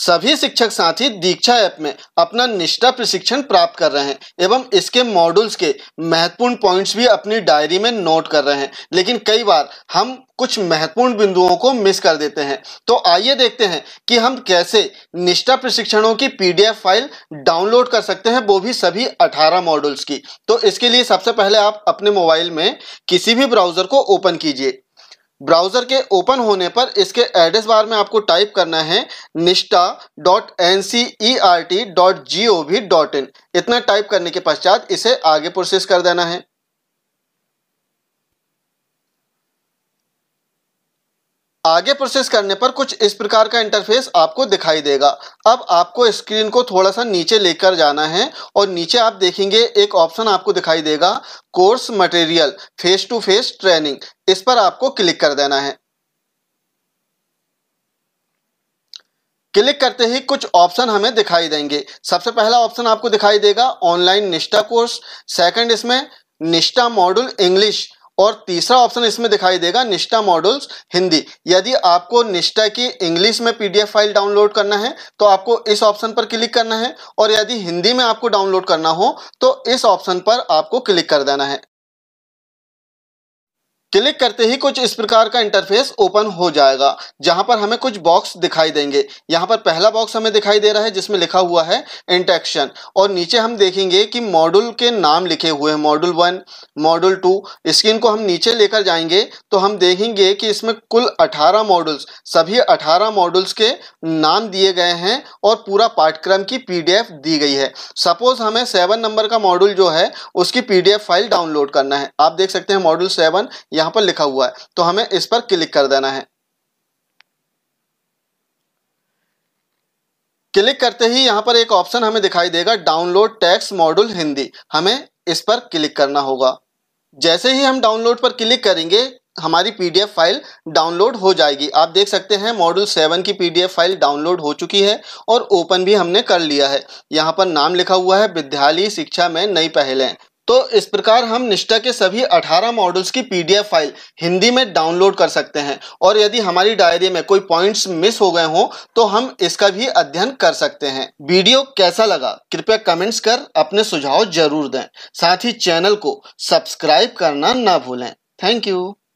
सभी शिक्षक साथी दीक्षा ऐप में अपना निष्ठा प्रशिक्षण प्राप्त कर रहे हैं एवं इसके मॉड्यूल्स के महत्वपूर्ण पॉइंट्स भी अपनी डायरी में नोट कर रहे हैं लेकिन कई बार हम कुछ महत्वपूर्ण बिंदुओं को मिस कर देते हैं तो आइए देखते हैं कि हम कैसे निष्ठा प्रशिक्षणों की पीडीएफ फाइल डाउनलोड कर सकते हैं वो भी सभी 18 मॉड्यूल्स की तो इसके लिए सबसे पहले आप अपने मोबाइल में किसी भी ब्राउजर को ओपन कीजिए ब्राउज़र के ओपन होने पर इसके एड्रेस बार में आपको टाइप करना है Nishtha dot N C E R T dot G O V dot in इतना टाइप करने के पश्चात इसे आगे प्रोसेस कर देना है आगे प्रोसेस करने पर कुछ इस प्रकार का इंटरफेस आपको दिखाई देगा अब आपको स्क्रीन को थोड़ा सा नीचे लेकर जाना है और नीचे आप देखेंगे एक ऑप्शन आपको दिखाई देगा course material face to face training इस पर आपको क्लिक कर देना है क्लिक करते ही कुछ ऑप्शन हमें दिखाई देंगे सबसे पहला ऑप्शन आपको दिखाई देगा ऑनलाइन निष्ठा कोर्स सेकंड इसमें निष्ठा मॉड्यूल इंग्लिश और तीसरा ऑप्शन इसमें दिखाई देगा निष्ठा मॉडल्स हिंदी यदि आपको निष्ठा की इंग्लिश में पीडीएफ फाइल डाउनलोड करना है तो आपको इस ऑप्शन पर क्लिक करना है और यदि हिंदी में आपको डाउनलोड करना हो तो इस ऑप्शन पर आपको क्लिक कर देना है क्लिक करते ही कुछ इस प्रकार का इंटरफेस ओपन हो जाएगा जहां पर हमें कुछ बॉक्स दिखाई देंगे यहां पर पहला बॉक्स हमें दिखाई दे रहा है जिसमें लिखा हुआ है इंटेक्शन और नीचे हम देखेंगे कि मॉड्यूल के नाम लिखे हुए हैं module one module two screen को हम नीचे लेकर जाएंगे तो हम देखेंगे कि इसमें कुल अठारह मॉड्यूल्स सभी अठारह मॉड्यूल्स के नाम दिए गए हैं और पूरा पाठ्यक्रम की पी दी गई है सपोज हमें सेवन नंबर का मॉड्यूल जो है उसकी पी फाइल डाउनलोड करना है आप देख सकते हैं मॉड्यूल सेवन यहां पर लिखा हुआ है तो हमें इस पर क्लिक कर देना है क्लिक करते ही यहां पर एक ऑप्शन हमें दिखाई देगा डाउनलोड टैक्स मॉड्यूल हिंदी हमें इस पर क्लिक करना होगा जैसे ही हम डाउनलोड पर क्लिक करेंगे हमारी पीडीएफ फाइल डाउनलोड हो जाएगी आप देख सकते हैं मॉड्यूल सेवन की पीडीएफ फाइल डाउनलोड हो चुकी है और ओपन भी हमने कर लिया है यहाँ पर नाम लिखा हुआ है विद्यालय शिक्षा में नई पहलें तो इस प्रकार हम निष्ठा के सभी 18 मॉडल्स की पीडीएफ फाइल हिंदी में डाउनलोड कर सकते हैं और यदि हमारी डायरी में कोई पॉइंट्स मिस हो गए हों तो हम इसका भी अध्ययन कर सकते हैं वीडियो कैसा लगा कृपया कमेंट्स कर अपने सुझाव जरूर दें साथ ही चैनल को सब्सक्राइब करना ना भूलें थैंक यू